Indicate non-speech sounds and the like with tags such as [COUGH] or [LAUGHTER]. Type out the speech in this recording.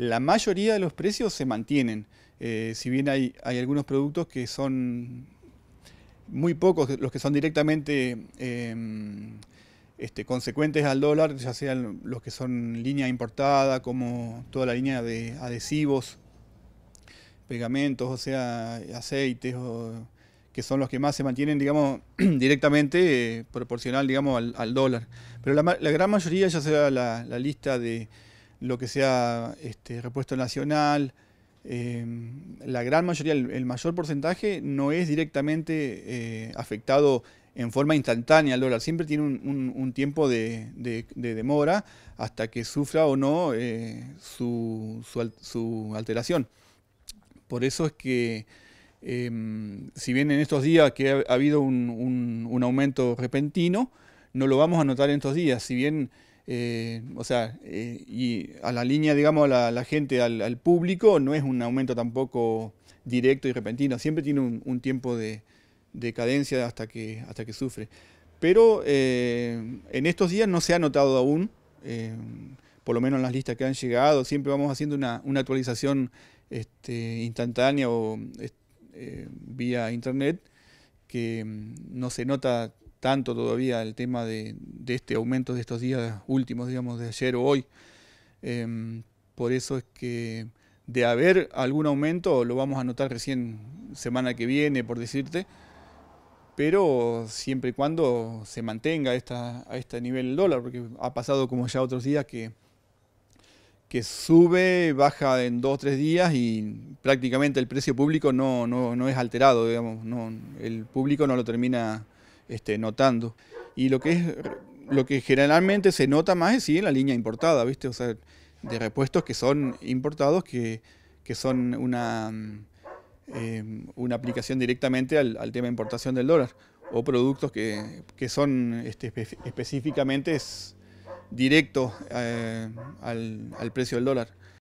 la mayoría de los precios se mantienen. Eh, si bien hay, algunos productos que son muy pocos, los que son directamente em, este, consecuentes al dólar, ya sean los que son línea importada, como toda la línea de adhesivos, pegamentos, o sea, aceites, que son los que más se mantienen, digamos, [CLEARS THROAT] directamente eh, proporcional, digamos, al, dólar. Pero la, gran mayoría, ya sea la lista de lo que sea este, repuesto nacional, eh, la gran mayoría, el, mayor porcentaje no es directamente eh, afectado en forma instantánea al dólar, siempre tiene un, tiempo de, demora hasta que sufra o no eh, su, alteración. Por eso es que, em, si bien en estos días que ha, habido un, un aumento repentino, no lo vamos a notar en estos días, si bien eh, o sea, eh, y a la línea, digamos, a la, gente, al, público, no es un aumento tampoco directo y repentino, siempre tiene un, tiempo de, cadencia hasta que, hasta que sufre. Pero eh, en estos días no se ha notado aún, por lo menos en las listas que han llegado, siempre vamos haciendo una, actualización este, instantánea o vía internet que mm, no se nota tanto todavía el tema de, este aumento de estos días últimos, digamos, de ayer o hoy. Em, por eso es que de haber algún aumento lo vamos a notar recién semana que viene, por decirte, pero siempre y cuando se mantenga esta, a este nivel el dólar, porque ha pasado como ya otros días que, que sube, baja en dos o tres días y prácticamente el precio público no, no, es alterado, digamos, no, el público no lo termina este, notando. Y lo que, es, lo que generalmente se nota más es si en la línea importada, ¿viste? de repuestos que son importados, que, son una, eh, una aplicación directamente al, tema de importación del dólar, o productos que, son este, específicamente directos eh, al, al precio del dólar.